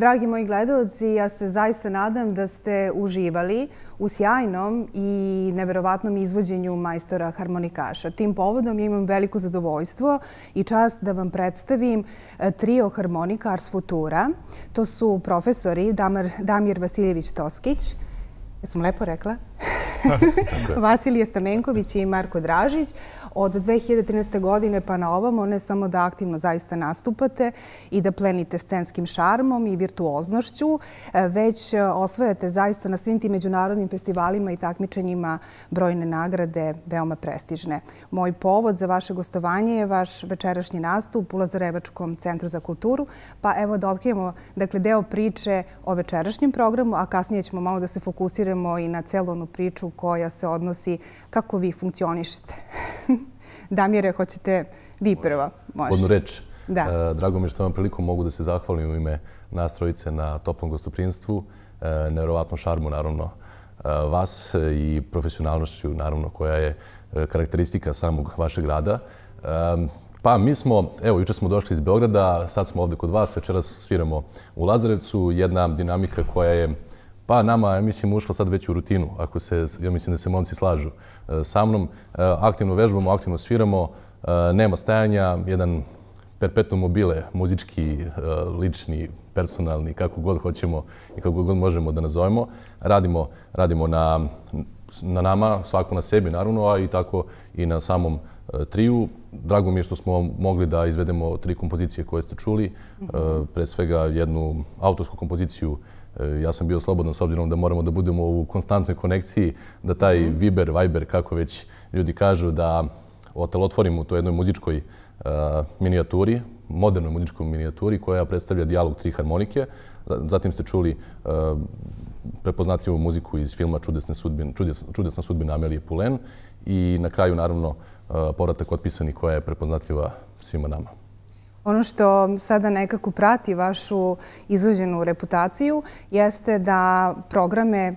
Dragi moji gledalci, ja se zaista nadam da ste uživali u sjajnom i neverovatnom izvođenju majstora harmonikaša. Tim povodom imam veliko zadovoljstvo i čast da vam predstavim e, trio harmonika Ars Futura. To su profesori Damir Vasiljević Toskić, jesam lepo rekla, Vasilije Stamenković i Marko Dražić, od 2013. godine pa na ovom, ne samo da aktivno zaista nastupate i da plenite scenskim šarmom i virtuoznošću, e, već e, osvojate zaista na svim tim međunarodnim festivalima i takmičenjima brojne nagrade veoma prestižne. Moj povod za vaše gostovanje je vaš večerašnji nastup u Lazarevačkom centru za kulturu. Pa evo da otkrijemo dakle, deo priče o večerašnjem programu, a kasnije ćemo malo da se fokusiramo i na celonu priču koja se odnosi kako vi funkcionišete. Damire, hoćete vi prvo? Odnu reč. E, drago mi je što vam priliku mogu da se zahvalim u ime nastrojice na toplom gostoprinstvu, e, nevjerovatnom šarmu naravno e, vas i profesionalnošću naravno koja je karakteristika samog vašeg rada. Pa mi smo, evo, juče smo došli iz Beograda, sad smo ovdje kod vas, večeras sviramo u Lazarevcu, jedna dinamika koja je, Pa nama je, mislim, ušlo sad već u rutinu, ako se, ja mislim da se momci slažu e, sa mnom. E, aktivno vežbamo, aktivno sviramo, e, nema stajanja, jedan perpetuum mobile, muzički, lični, personalni, kako god hoćemo i kako god možemo da nazovemo. Radimo, radimo na, na nama, svako na sebi naravno, a i tako i na samom triju. Drago mi je što smo mogli da izvedemo tri kompozicije koje ste čuli. Pre svega jednu autorsku kompoziciju E, ja sam bio slobodan s obzirom da moramo da budemo u konstantnoj konekciji, da taj mhm. Viber, Viber, kako već ljudi kažu, da otelotvorim u toj jednoj muzičkoj e, minijaturi, modernoj muzičkoj minijaturi koja predstavlja dijalog tri harmonike. Zatim ste čuli e, prepoznatljivu muziku iz filma Čudesna sudbina Amelije Pulen i na kraju, naravno, povratak otpisani koja je prepoznatljiva svima nama. Ono što sada nekako prati vašu izvođenu reputaciju jeste da programe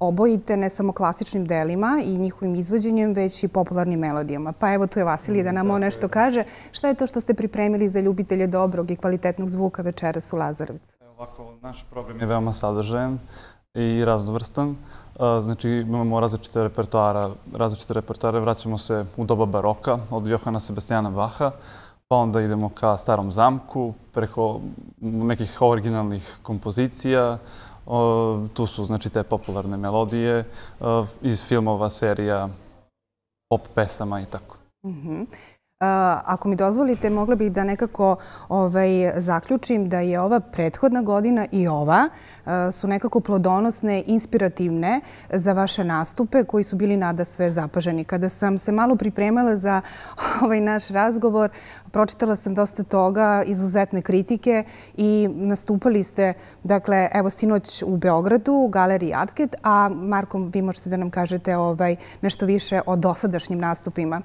obojite ne samo klasičnim delima i njihovim izvođenjem, već i popularnim melodijama. Pa evo tu je Vasilije da mm, nam o nešto kaže. Šta je to što ste pripremili za ljubitelje dobrog i kvalitetnog zvuka večeras u Lazarevcu? Ovako, naš program je veoma sadržajan i raznovrstan. Znači, imamo različite repertoara. Različite repertoare vraćamo se u doba baroka od Johana Sebastiana Baha, pa onda idemo ka starom zamku, preko nekih originalnih kompozicija. Tu su znači te popularne melodije iz filmova, serija, pop pesama i tako. Mhm. Ako mi dozvolite, mogla bih da nekako ovaj, zaključim da je ova prethodna godina i ova su nekako plodonosne, inspirativne za vaše nastupe koji su bili nada sve zapaženi. Kada sam se malo pripremala za ovaj naš razgovor, pročitala sam dosta toga, izuzetne kritike i nastupali ste, dakle, evo, sinoć u Beogradu, u galeriji Artket, a Marko, vi možete da nam kažete ovaj, nešto više o dosadašnjim nastupima.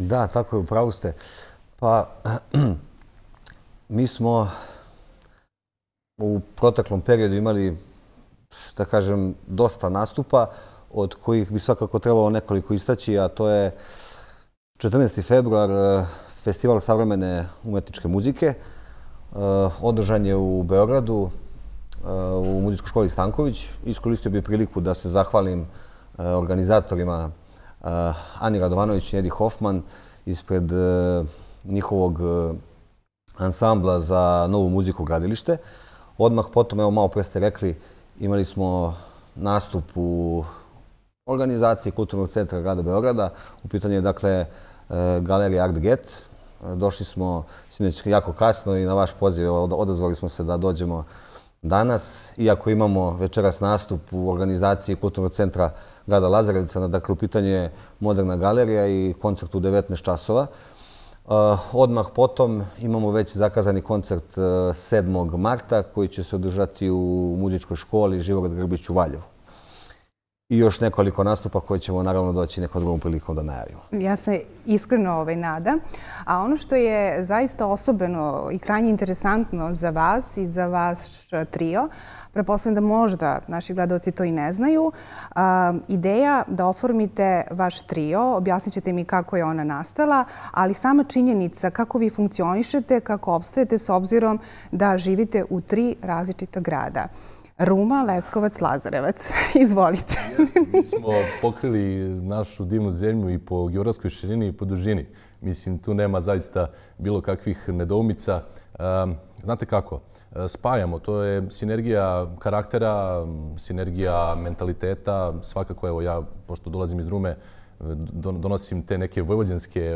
Da, tako je, upravo ste. Pa, mi smo u proteklom periodu imali, da kažem, dosta nastupa, od kojih bi svakako trebalo nekoliko istaći, a to je 14. februar eh, Festival savremene umetničke muzike. Eh, održan je u Beogradu, eh, u muzičkoj školi Stanković. Iskoristio bih priliku da se zahvalim organizatorima Eh, Ani Radovanović i Edi Hoffman ispred eh, njihovog eh, ansambla za novu muziku gradilište. Odmah potom, evo malo pre ste rekli, imali smo nastup u organizaciji Kulturnog centra grada Beograda. U pitanju je, dakle, galerija Art Get. Došli smo, sinoć, jako kasno i na vaš poziv odazvali smo se da dođemo danas, iako imamo večeras nastup u organizaciji Kulturnog centra grada Lazarevica, dakle u pitanju je Moderna galerija i koncert u 19 časova. Eh, odmah potom imamo već zakazani koncert 7. Eh, marta koji će se održati u muzičkoj školi Živorad Grbić u Valjevu i još nekoliko nastupa koje ćemo naravno doći nekom drugom prilikom da najavimo. Ja se iskreno ovaj nadam. A ono što je zaista osobeno i krajnje interesantno za vas i za vaš trio, preposlijem da možda naši gledalci to i ne znaju, ideja da oformite vaš trio, objasnit ćete mi kako je ona nastala, ali sama činjenica kako vi funkcionišete, kako obstajete s obzirom da živite u tri različita grada. Ruma, Leskovac, Lazarevac. Izvolite. Jeste, mi smo pokrili našu divnu zemlju i po geografskoj širini i po dužini. Mislim, tu nema zaista bilo kakvih nedoumica. Znate kako? Spajamo. To je sinergija karaktera, sinergija mentaliteta. Svakako, evo ja, pošto dolazim iz Rume, donosim te neke vojvođanske e,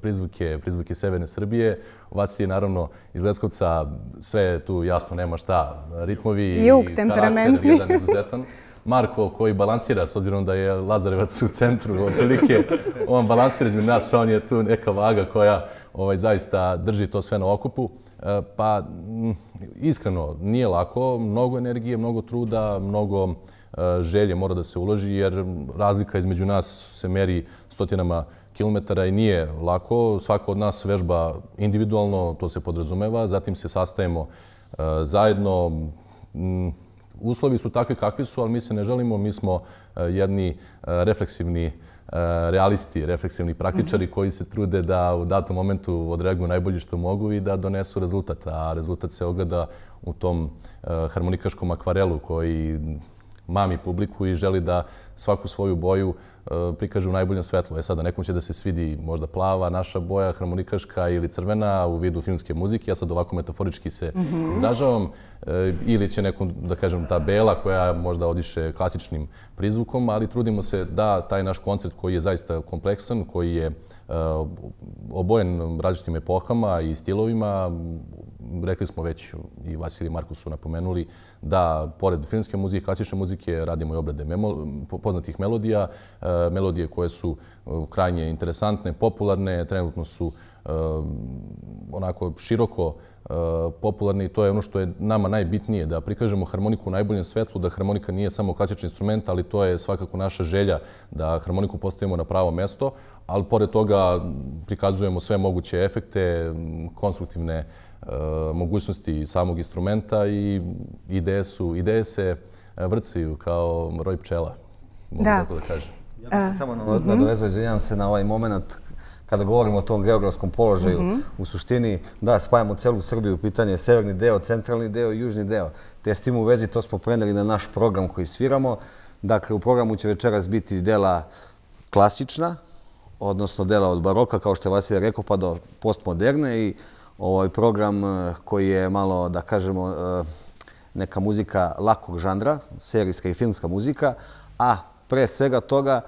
prizvuke, prizvuke Severne Srbije. Vas je naravno iz Leskovca sve tu jasno, nema šta, ritmovi i karakter jedan izuzetan. Marko koji balansira, s odvjerom da je Lazarevac u centru, otprilike on balansira izmjer nas, on je tu neka vaga koja ovaj, zaista drži to sve na okupu. E, pa, iskreno, nije lako, mnogo energije, mnogo truda, mnogo želje mora da se uloži, jer razlika između nas se meri stotinama kilometara i nije lako. Svako od nas vežba individualno, to se podrazumeva, zatim se sastajemo e, zajedno. Mm, uslovi su takvi kakvi su, ali mi se ne želimo. Mi smo e, jedni e, refleksivni realisti, refleksivni praktičari mhm. koji se trude da u datom momentu odreaguju najbolje što mogu i da donesu rezultat. A rezultat se ogleda u tom harmonikaškom akvarelu koji mami publiku i želi da svaku svoju boju e, prikaže u najboljem svetlu. E sada, nekom će da se svidi možda plava, naša boja, harmonikaška ili crvena u vidu filmske muzike. Ja sad ovako metaforički se izražavam. E, ili će nekom, da kažem, ta bela koja možda odiše klasičnim prizvukom, ali trudimo se da taj naš koncert koji je zaista kompleksan, koji je e, obojen različitim epohama i stilovima, rekli smo već i Vasilij i Marko su napomenuli da pored filmske muzike, klasične muzike, radimo i obrade poznatih melodija, e, melodije koje su krajnje interesantne, popularne, trenutno su onako široko popularni i to je ono što je nama najbitnije, da prikažemo harmoniku u najboljem svetlu, da harmonika nije samo klasični instrument, ali to je svakako naša želja da harmoniku postavimo na pravo mesto, ali pored toga prikazujemo sve moguće efekte, konstruktivne e, mogućnosti samog instrumenta i ideje, su, ideje se e, vrcaju kao roj pčela, mogu da. tako da kažem. Ja bih se e, samo nadovezao, izvinjam se na ovaj moment kada govorimo o tom geografskom položaju, mhm. u suštini, da, spajamo celu Srbiju, pitanje je severni deo, centralni deo, južni deo. Te s tim u vezi to smo preneli na naš program koji sviramo. Dakle, u programu će večeras biti dela klasična, odnosno dela od baroka, kao što je Vasilja rekao, pa do postmoderne i ovaj program eh, koji je malo, da kažemo, eh, neka muzika lakog žandra, serijska i filmska muzika, a pre svega toga,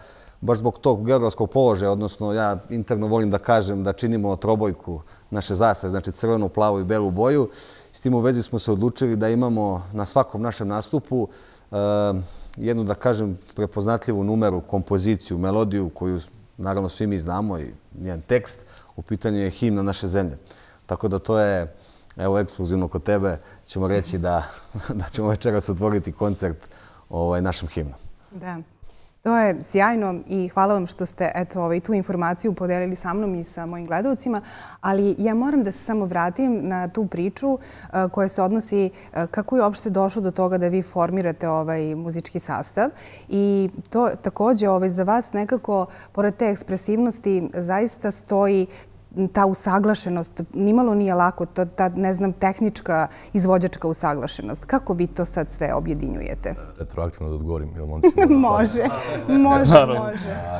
baš zbog tog geografskog položaja, odnosno ja interno volim da kažem da činimo trobojku naše zastave, znači crvenu, plavu i belu boju. S tim u vezi smo se odlučili da imamo na svakom našem nastupu ehm, jednu, da kažem, prepoznatljivu numeru, kompoziciju, melodiju koju naravno svi mi znamo i njen tekst, u pitanju je himna naše zemlje. Tako da to je, evo ekskluzivno kod tebe, ćemo reći da ćemo večeras otvoriti koncert ovaj, našem himnom. Da. To je sjajno i hvala vam što ste ovaj, tu informaciju podelili sa mnom i sa mojim gledalcima, ali ja moram da se samo vratim na tu priču e, koja se odnosi e, kako je uopšte došlo do toga da vi formirate ovaj muzički sastav i to takođe ovaj, za vas nekako, pored te ekspresivnosti, zaista stoji ta usaglašenost nimalo nije lako, ta, ne znam, tehnička, izvođačka usaglašenost. Kako vi to sad sve objedinjujete? E, retroaktivno da odgovorim, Može, može, može.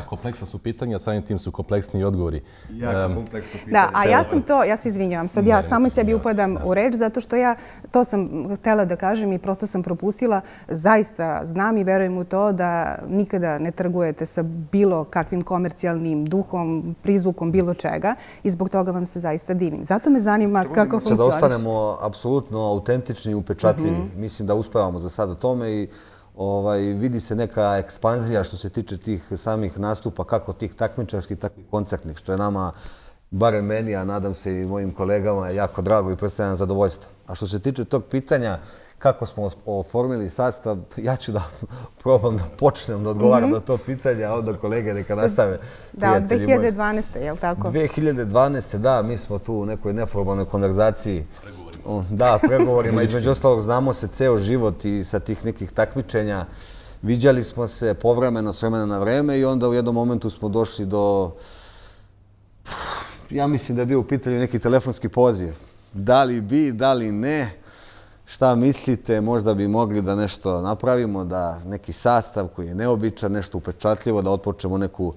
kompleksna su pitanja, samim tim su kompleksni odgovori. Jako um, kompleksno pitanje. Da, a ja sam to, ja se izvinjavam, sad ja samo sebi upadam u reč, zato što ja to sam htela da kažem i prosto sam propustila. Zaista znam i verujem u to da nikada ne trgujete sa bilo kakvim komercijalnim duhom, prizvukom, bilo čega i zbog toga vam se zaista divim. Zato me zanima kako funkcioniš. da ostanemo apsolutno autentični i upečatljivi. Mhm. Mislim da uspevamo za sada tome i ovaj, vidi se neka ekspanzija što se tiče tih samih nastupa, kako tih takmičarskih, tako i koncertnih, što je nama, barem meni, a nadam se i mojim kolegama, jako drago i predstavljam zadovoljstvo. A što se tiče tog pitanja, kako smo oformili sastav, ja ću da probam da počnem da odgovaram mhm. na to pitanje, a onda kolege neka nastave. Da, 2012. je li tako? 2012. da, mi smo tu u nekoj neformalnoj konverzaciji. Pregovorimo. Da, pregovorimo. Između ostalog znamo se ceo život i sa tih nekih takmičenja. Viđali smo se povremeno, s vremena na vreme i onda u jednom momentu smo došli do... Ja mislim da je bio u pitanju neki telefonski poziv. Da li bi, da li ne... Šta mislite, možda bi mogli da nešto napravimo, da neki sastav koji je neobičan, nešto upečatljivo, da otpočemo neku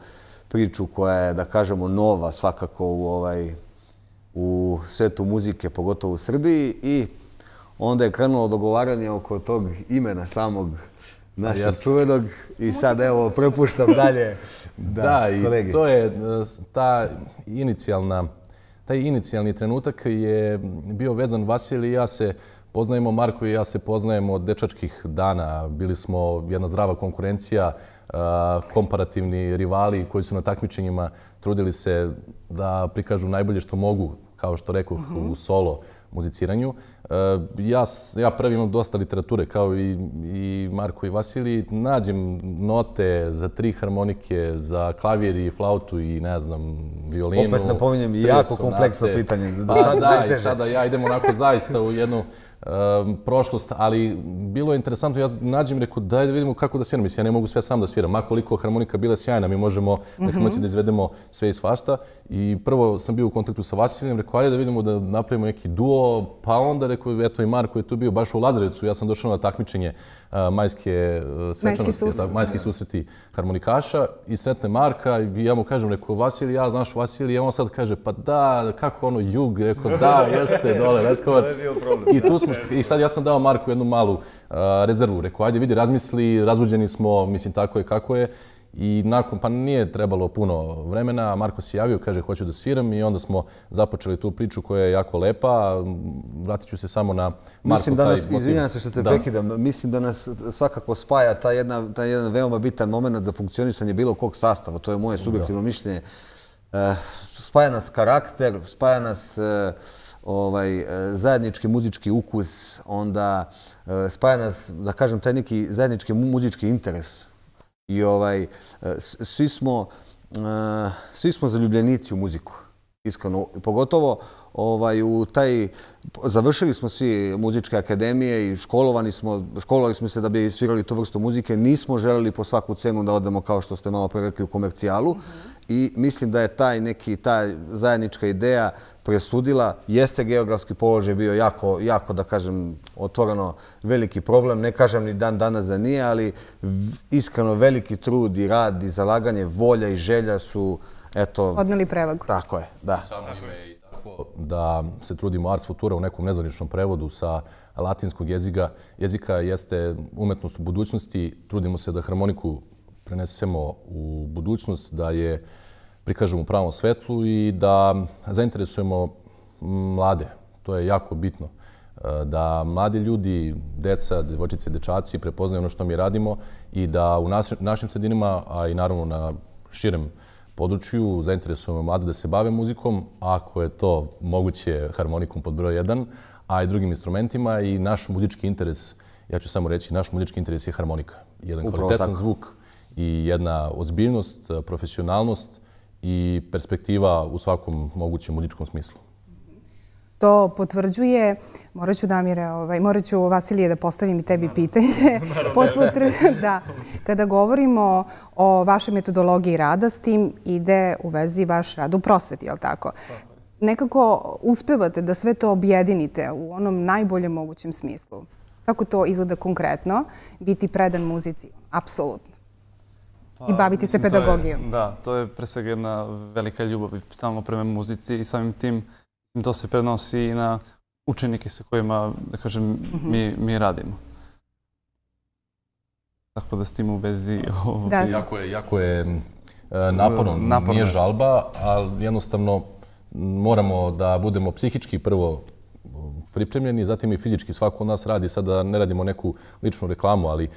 priču koja je, da kažemo, nova svakako u ovaj u svetu muzike, pogotovo u Srbiji i onda je krenulo dogovaranje oko tog imena samog našeg čuvenog i sad evo prepuštam dalje da, da i kolegi. to je eh, ta inicijalna taj inicijalni trenutak je bio vezan Vasilij i ja se poznajemo. Marko i ja se poznajemo od dečačkih dana. Bili smo jedna zdrava konkurencija, komparativni rivali koji su na takmičenjima trudili se da prikažu najbolje što mogu, kao što rekao, u mhm. solo muziciranju. E, ja, ja prvi imam dosta literature, kao i, i Marko i Vasili. Nađem note za tri harmonike, za klavijer i flautu i, ne znam, violinu. Opet napominjem, jako kompleksno pitanje. Pa da, da, i sada ja idem onako zaista u jednu Ehm, prošlost, ali bilo je interesantno, ja nađem reko daj da vidimo kako da sviram, mislim ja ne mogu sve sam da sviram, makoliko harmonika bila sjajna, mi možemo na harmonici mhm. da izvedemo sve i svašta. I prvo sam bio u kontaktu sa Vasiljem, rekao ajde da vidimo da napravimo neki duo, pa onda reko eto i Marko je tu bio baš u Lazarevcu, ja sam došao na takmičenje eh, majske eh, svečanosti, majski susreti harmonikaša i sretne Marka i ja mu kažem, reko Vasilij, ja znaš Vasilij, on sad kaže pa da, kako ono jug, reko da, jeste, dole, Veskovac. I tu smo I sad ja sam dao Marku jednu malu uh, rezervu. Rekao, ajde vidi, razmisli, razuđeni smo, mislim, tako je kako je. I nakon, pa nije trebalo puno vremena, Marko se javio, kaže hoću da sviram i onda smo započeli tu priču koja je jako lepa. Vratit ću se samo na Marko. Mislim da nas, izvinjam se što te prekidam, mislim da nas svakako spaja ta jedna, ta jedan veoma bitan moment za funkcionisanje bilo kog sastava, to je moje subjektivno mišljenje. Eh, spaja nas karakter, spaja nas... Eh, Ovaj, e, zajednički muzički ukus, onda e, spaja nas, da kažem, taj neki zajednički muzički interes. I ovaj, e, svi smo zaljubljenici u muziku. Iskreno, pogotovo ovaj, u taj, završili smo svi muzičke akademije i školovani smo, školovali smo se da bi svirali tu vrstu muzike. Nismo želeli po svaku cenu da odemo, kao što ste malo prerekli, u komercijalu. I mislim da je taj neki, ta zajednička ideja presudila. Jeste geografski položaj bio jako, jako, da kažem, otvoreno veliki problem. Ne kažem ni dan danas da nije, ali iskreno veliki trud i rad i zalaganje, volja i želja su eto... Odneli prevagu. Tako je, da. Samo ime i tako da se trudimo Ars Futura u nekom nezvaničnom prevodu sa latinskog jezika. Jezika jeste umetnost u budućnosti. Trudimo se da harmoniku prenesemo u budućnost, da je prikažemo u pravom svetlu i da zainteresujemo mlade. To je jako bitno eh, da mladi ljudi, deca, devočice, dečaci prepoznaju ono što mi radimo i da u našim sredinima, a i naravno na širem području, zainteresujemo mlade da se bave muzikom, ako je to moguće harmonikom pod broj 1, a i drugim instrumentima i naš muzički interes, ja ću samo reći, naš muzički interes je harmonika. Jedan kvalitetan zvuk i jedna ozbiljnost, profesionalnost i perspektiva u svakom mogućem muzičkom smislu to potvrđuje, morat ću Damire, ovaj, morat ću Vasilije da postavim i tebi pitanje. da. Kada govorimo o vašoj metodologiji rada s tim, ide u vezi vaš rad u prosveti, je li tako? Nekako uspevate da sve to objedinite u onom najboljem mogućem smislu. Kako to izgleda konkretno? Biti predan muzici, apsolutno. I pa, baviti se pedagogijom. da, to je pre svega jedna velika ljubav samo prema muzici i samim tim to se prenosi i na učenike sa kojima, da kažem, mhm. mi, mi radimo. Tako da s tim u vezi... Ovaj, jako je, jako je e, naporno. naporno, nije žalba, ali jednostavno moramo da budemo psihički prvo pripremljeni, zatim i fizički. Svako od nas radi, sada ne radimo neku ličnu reklamu, ali e,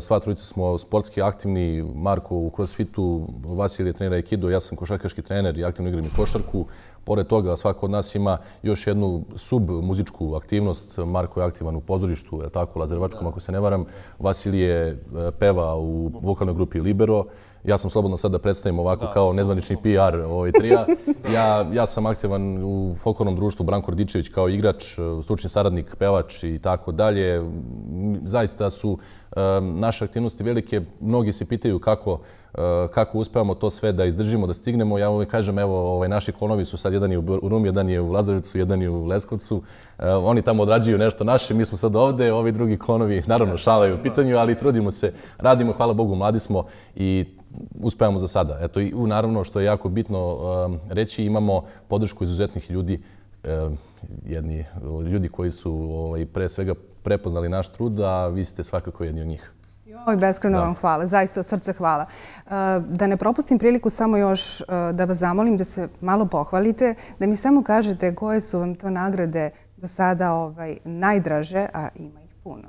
sva trojica smo sportski aktivni, Marko u crossfitu, Vasilije trenira Aikido, ja sam košarkaški trener i aktivno igram i košarku. Pored toga, svako od nas ima još jednu sub muzičku aktivnost. Marko je aktivan u pozorištu, je tako, Lazervačkom, ako se ne varam. Vasilije e, peva u vokalnoj grupi Libero ja sam slobodno sad da predstavim ovako kao nezvanični PR ovaj trija. Ja, ja sam aktivan u folklornom društvu Branko Rdičević kao igrač, stručni saradnik, pevač i tako dalje. Zaista su um, naše aktivnosti velike. Mnogi se pitaju kako Eh, kako uspevamo to sve da izdržimo, da stignemo. Ja uvijek kažem, evo, ovaj, naši klonovi su sad jedan je u Rum, jedan je u Lazarevicu, jedan je u Leskovcu. Eh, oni tamo odrađuju nešto naše, mi smo sad ovde, ovi drugi klonovi, naravno, šalaju u pitanju, ali trudimo se, radimo, hvala Bogu, mladi smo i uspevamo za sada. Eto, i, naravno, što je jako bitno e, reći, imamo podršku izuzetnih ljudi, jedni ljudi koji su ovaj, pre svega prepoznali naš trud, a vi ste svakako jedni od njih. Hvala i beskreno vam hvala. Zaista od srca hvala. E, da ne propustim priliku, samo još e, da vas zamolim da se malo pohvalite, da mi samo kažete koje su vam to nagrade do sada ovaj, najdraže, a ima ih puno.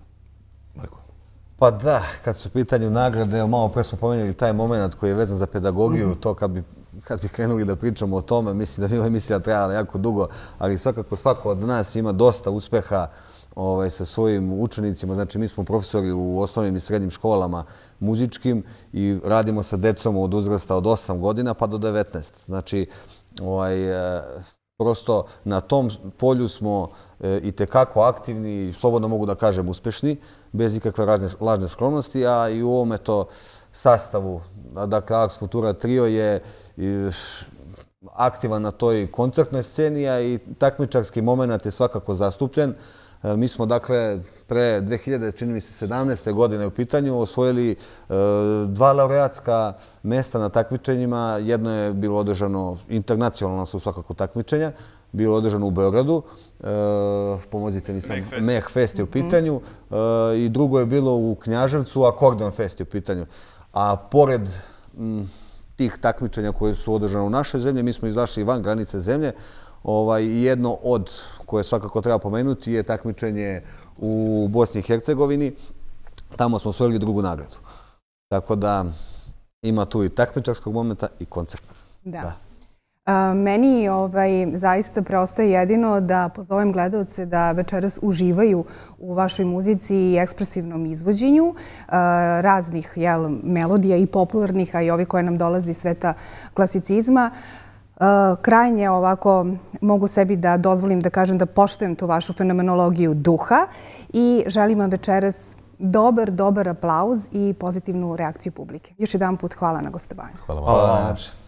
Pa da, kad su u pitanju nagrade, malo pre smo pomenuli taj moment koji je vezan za pedagogiju, mhm. to kad bi kad bi krenuli da pričamo o tome, mislim da bi ova emisija trajala jako dugo, ali svakako svako od nas ima dosta uspeha ovaj, sa svojim učenicima. Znači, mi smo profesori u osnovnim i srednjim školama muzičkim i radimo sa decom od uzrasta od 8 godina pa do 19. Znači, ovaj, e, prosto na tom polju smo e, i tekako aktivni slobodno mogu da kažem uspešni, bez ikakve lažne skromnosti, a i u ovome to sastavu, dakle, Ars Futura Trio je aktivan na toj koncertnoj sceni, a i takmičarski moment je svakako zastupljen. E, mi smo dakle pre 2017. godine u pitanju osvojili e, dva laureatska mesta na takmičenjima. Jedno je bilo održano, internacionalno su svakako takmičenja, bilo održano u Beogradu, e, pomozite mi sam, Mech Fest je u mhm. pitanju, i drugo je bilo u Knjaževcu, Akordeon Fest je u pitanju. A pored tih takmičenja koje su održane u našoj zemlji, mi smo izašli van granice zemlje, ovaj, jedno od koje svakako treba pomenuti je takmičenje u Bosni i Hercegovini. Tamo smo osvojili drugu nagradu. Tako da ima tu i takmičarskog momenta i koncertna. Da. Meni ovaj, zaista preostaje jedino da pozovem gledalce da večeras uživaju u vašoj muzici i ekspresivnom izvođenju raznih melodija i popularnih, a i ovi koje nam dolazi iz sveta klasicizma. Eh, krajnje ovako mogu sebi da dozvolim da kažem da poštujem tu vašu fenomenologiju duha i želim vam večeras dobar, dobar aplauz i pozitivnu reakciju publike. Još jedan put hvala na gostovanju. Hvala vam.